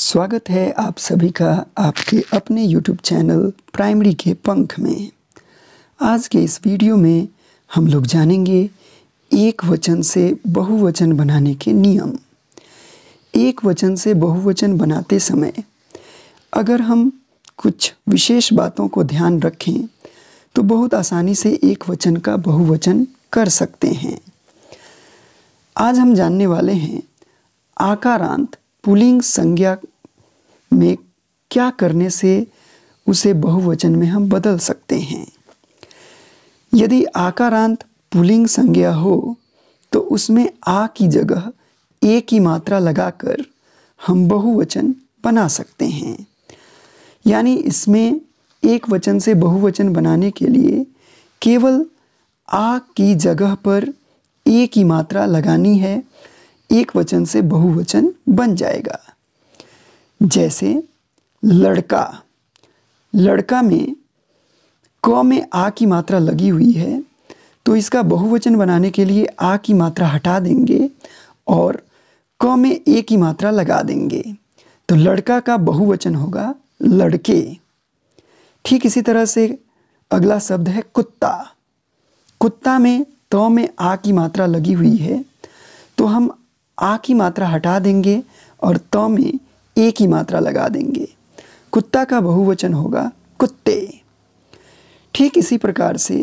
स्वागत है आप सभी का आपके अपने YouTube चैनल प्राइमरी के पंख में आज के इस वीडियो में हम लोग जानेंगे एक वचन से बहुवचन बनाने के नियम एक वचन से बहुवचन बनाते समय अगर हम कुछ विशेष बातों को ध्यान रखें तो बहुत आसानी से एक वचन का बहुवचन कर सकते हैं आज हम जानने वाले हैं आकारांत पुलिंग संज्ञा में क्या करने से उसे बहुवचन में हम बदल सकते हैं यदि आकारांत पुलिंग संज्ञा हो तो उसमें आ की जगह ए की मात्रा लगाकर हम बहुवचन बना सकते हैं यानी इसमें एक वचन से बहुवचन बनाने के लिए केवल आ की जगह पर ए की मात्रा लगानी है एक वचन से बहुवचन बन जाएगा जैसे लड़का लड़का में क में आ की मात्रा लगी हुई है तो इसका बहुवचन बनाने के लिए आ की मात्रा हटा देंगे और क में ए की मात्रा लगा देंगे तो लड़का का बहुवचन होगा लड़के ठीक इसी तरह से अगला शब्द है कुत्ता कुत्ता में त तो में आ की मात्रा लगी हुई है तो हम आ की मात्रा हटा देंगे और त तो में ए की मात्रा लगा देंगे कुत्ता का बहुवचन होगा कुत्ते ठीक इसी प्रकार से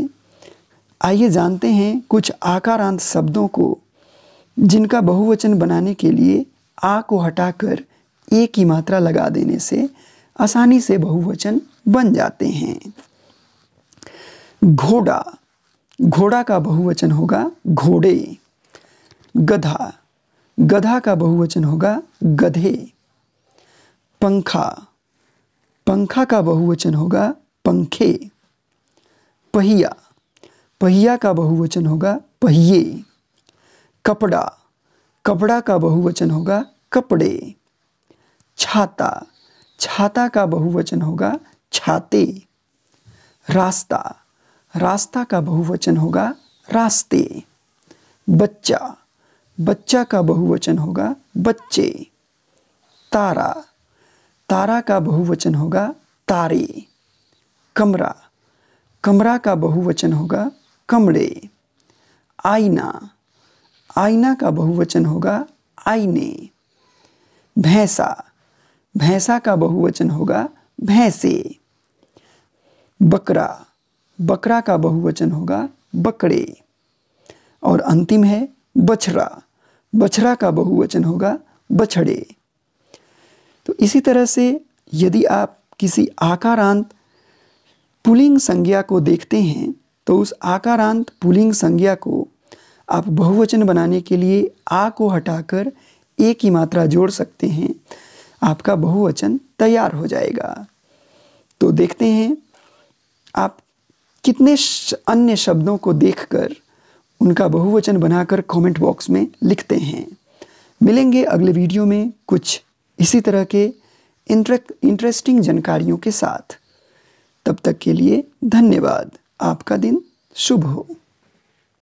आइए जानते हैं कुछ आकारांत शब्दों को जिनका बहुवचन बनाने के लिए आ को हटाकर ए की मात्रा लगा देने से आसानी से बहुवचन बन जाते हैं घोड़ा घोड़ा का बहुवचन होगा घोड़े गधा गधा का बहुवचन होगा गधे पंखा पंखा का बहुवचन होगा पंखे पहिया पहिया का बहुवचन होगा पहिए कपड़ा कपड़ा का बहुवचन होगा कपड़े छाता छाता का बहुवचन होगा छाते रास्ता रास्ता का बहुवचन होगा रास्ते बच्चा बच्चा का बहुवचन होगा बच्चे तारा तारा का बहुवचन होगा तारे कमरा कमरा का बहुवचन होगा कमरे आईना आईना का बहुवचन होगा आईने भैंसा भैंसा का बहुवचन होगा भैंसे बकरा बकरा का बहुवचन होगा बकरे और अंतिम है बछड़ा बछड़ा का बहुवचन होगा बछड़े तो इसी तरह से यदि आप किसी आकारांत पुलिंग संज्ञा को देखते हैं तो उस आकारांत पुलिंग संज्ञा को आप बहुवचन बनाने के लिए आ को हटाकर ए की मात्रा जोड़ सकते हैं आपका बहुवचन तैयार हो जाएगा तो देखते हैं आप कितने अन्य शब्दों को देखकर उनका बहुवचन बनाकर कमेंट बॉक्स में लिखते हैं मिलेंगे अगले वीडियो में कुछ इसी तरह के इंटरेस्टिंग जानकारियों के साथ तब तक के लिए धन्यवाद आपका दिन शुभ हो